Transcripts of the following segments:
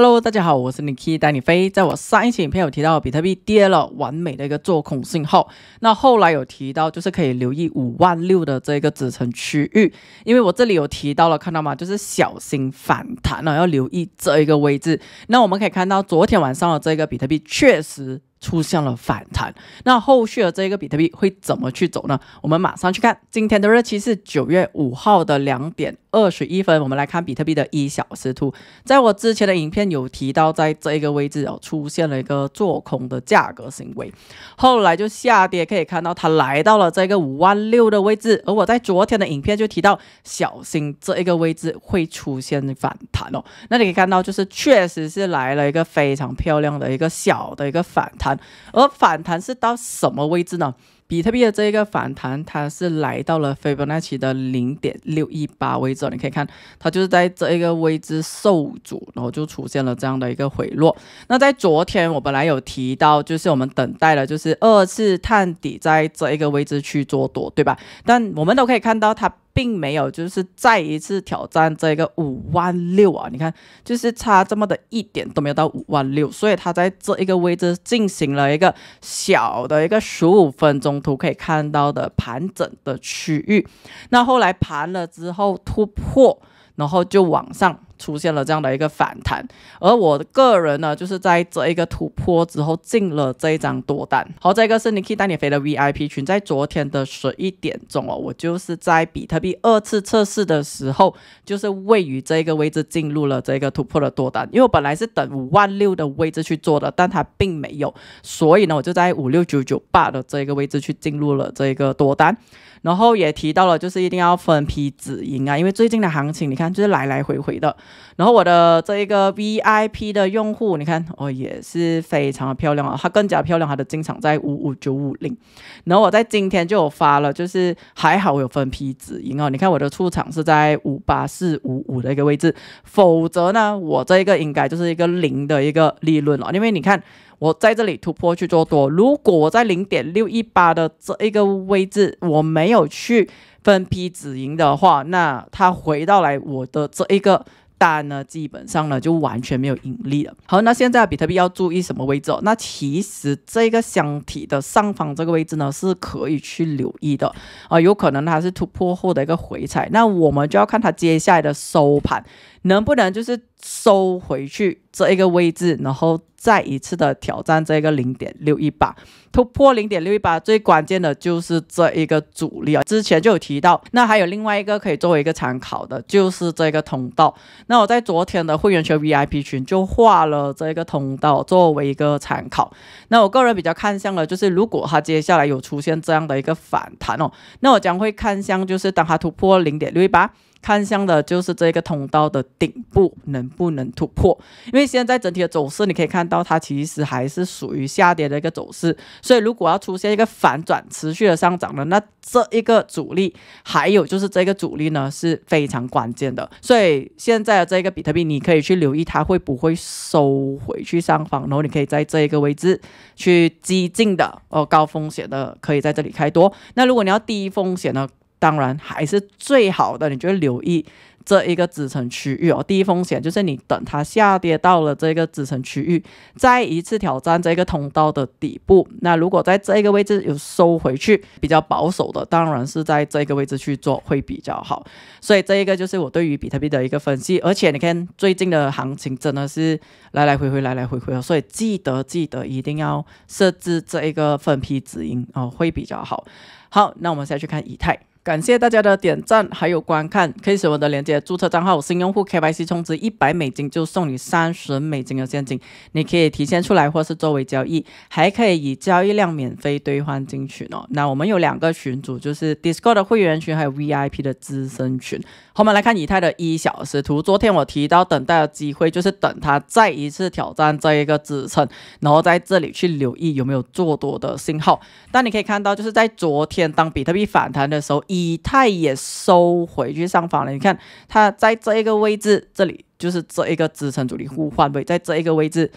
Hello，大家好，我是 Nikki 带你飞。在我上一期影片有提到比特币跌了，完美的一个做空信号。那后来有提到，就是可以留意五万六的这个支撑区域，因为我这里有提到了，看到吗？就是小心反弹了，要留意这一个位置。那我们可以看到昨天晚上的这个比特币确实出现了反弹。那后续的这个比特币会怎么去走呢？我们马上去看今天的日期是九月五号的两点。二十一分，我们来看比特币的一小时图。在我之前的影片有提到，在这一个位置哦，出现了一个做空的价格行为，后来就下跌。可以看到，它来到了这个五万六的位置。而我在昨天的影片就提到，小心这一个位置会出现反弹哦。那你可以看到，就是确实是来了一个非常漂亮的一个小的一个反弹。而反弹是到什么位置呢？比特币的这一个反弹，它是来到了斐波那契的零点六一八位置，你可以看，它就是在这一个位置受阻，然后就出现了这样的一个回落。那在昨天我本来有提到，就是我们等待了，就是二次探底在这一个位置去做多，对吧？但我们都可以看到它。并没有，就是再一次挑战这个五万六啊！你看，就是差这么的一点都没有到五万六，所以他在这一个位置进行了一个小的一个十五分钟图可以看到的盘整的区域。那后来盘了之后突破，然后就往上。出现了这样的一个反弹，而我个人呢，就是在这一个突破之后进了这一张多单。好，这个是 Nick 带你飞的 VIP 群，在昨天的十一点钟哦，我就是在比特币二次测试的时候，就是位于这个位置进入了这个突破的多单。因为我本来是等五万六的位置去做的，但它并没有，所以呢，我就在五六九九八的这个位置去进入了这个多单。然后也提到了，就是一定要分批止盈啊，因为最近的行情你看就是来来回回的。然后我的这一个 V I P 的用户，你看哦，也是非常的漂亮啊，它更加漂亮，它的进场在五五九五零，然后我在今天就有发了，就是还好我有分批止盈哦，你看我的出场是在五八四五五的一个位置，否则呢，我这一个应该就是一个零的一个利润了，因为你看我在这里突破去做多，如果我在零点六一八的这一个位置我没有去分批止盈的话，那它回到来我的这一个。但呢，基本上呢，就完全没有盈利了。好，那现在比特币要注意什么位置？那其实这个箱体的上方这个位置呢，是可以去留意的啊，有可能它是突破后的一个回踩，那我们就要看它接下来的收盘。能不能就是收回去这一个位置，然后再一次的挑战这个零点六一八，突破零点六一八最关键的就是这一个阻力啊，之前就有提到。那还有另外一个可以作为一个参考的，就是这个通道。那我在昨天的会员群 VIP 群就画了这个通道作为一个参考。那我个人比较看向的就是如果它接下来有出现这样的一个反弹哦，那我将会看向就是当它突破零点六一八。看向的就是这个通道的顶部能不能突破，因为现在整体的走势，你可以看到它其实还是属于下跌的一个走势，所以如果要出现一个反转，持续的上涨呢，那这一个阻力还有就是这个阻力呢是非常关键的，所以现在的这个比特币，你可以去留意它会不会收回去上方，然后你可以在这一个位置去激进的哦，高风险的可以在这里开多，那如果你要低风险呢？当然还是最好的，你就留意这一个支撑区域哦。低风险就是你等它下跌到了这个支撑区域，再一次挑战这个通道的底部。那如果在这个位置有收回去，比较保守的当然是在这个位置去做会比较好。所以这一个就是我对于比特币的一个分析。而且你看最近的行情真的是来来回回，来来回回哦。所以记得记得一定要设置这一个分批止盈哦，会比较好。好，那我们再去看以太。感谢大家的点赞还有观看，可以使我的链接注册账号，新用户 K Y C 充值一百美金就送你三十美金的现金，你可以提现出来或是作为交易，还可以以交易量免费兑换进群哦。那我们有两个群组，就是 Discord 的会员群还有 V I P 的资深群。我们来看以太的一小时图，昨天我提到等待的机会，就是等它再一次挑战这一个支撑，然后在这里去留意有没有做多的信号。但你可以看到，就是在昨天当比特币反弹的时候，一以太也收回去上方了，你看它在这一个位置，这里就是这一个支撑阻力互换位，在这一个位置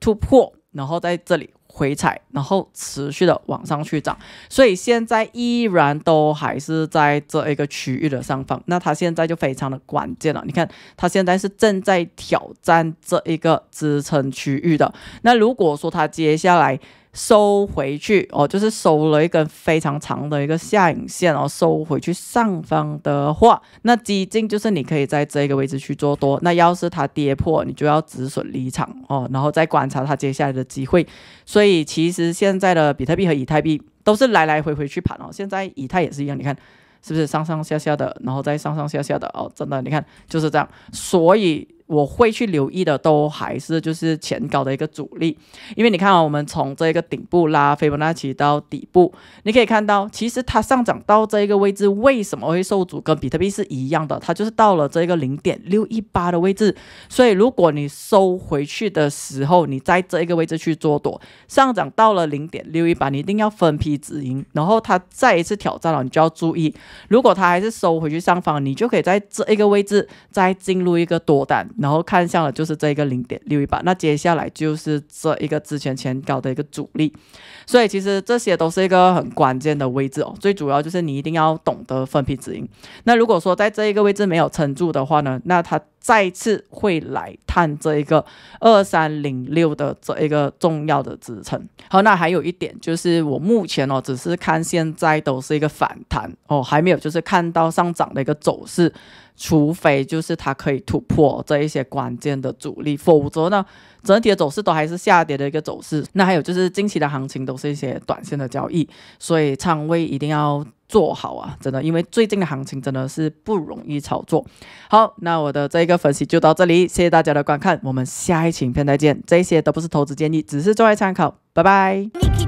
突破，然后在这里回踩，然后持续的往上去涨，所以现在依然都还是在这一个区域的上方，那它现在就非常的关键了。你看它现在是正在挑战这一个支撑区域的，那如果说它接下来。收回去哦，就是收了一根非常长的一个下影线哦，收回去上方的话，那激进就是你可以在这个位置去做多，那要是它跌破，你就要止损离场哦，然后再观察它接下来的机会。所以其实现在的比特币和以太币都是来来回回去盘哦，现在以太也是一样，你看是不是上上下下的，然后再上上下下的哦，真的你看就是这样，所以。我会去留意的，都还是就是前高的一个阻力，因为你看啊，我们从这个顶部拉斐波那契到底部，你可以看到，其实它上涨到这一个位置为什么会受阻，跟比特币是一样的，它就是到了这个零点六一八的位置。所以如果你收回去的时候，你在这一个位置去做多，上涨到了零点六一八，你一定要分批止盈，然后它再一次挑战了，你就要注意，如果它还是收回去上方，你就可以在这一个位置再进入一个多单。然后看向了就是这一个零点六一八，那接下来就是这一个之前前高的一个阻力，所以其实这些都是一个很关键的位置哦。最主要就是你一定要懂得分批止盈。那如果说在这一个位置没有撑住的话呢，那它。再次会来探这一个二三零六的这一个重要的支撑。好，那还有一点就是，我目前哦，只是看现在都是一个反弹哦，还没有就是看到上涨的一个走势，除非就是它可以突破这一些关键的阻力，否则呢，整体的走势都还是下跌的一个走势。那还有就是近期的行情都是一些短线的交易，所以仓位一定要。做好啊，真的，因为最近的行情真的是不容易炒作。好，那我的这一个分析就到这里，谢谢大家的观看，我们下一期影片再见。这些都不是投资建议，只是作为参考，拜拜。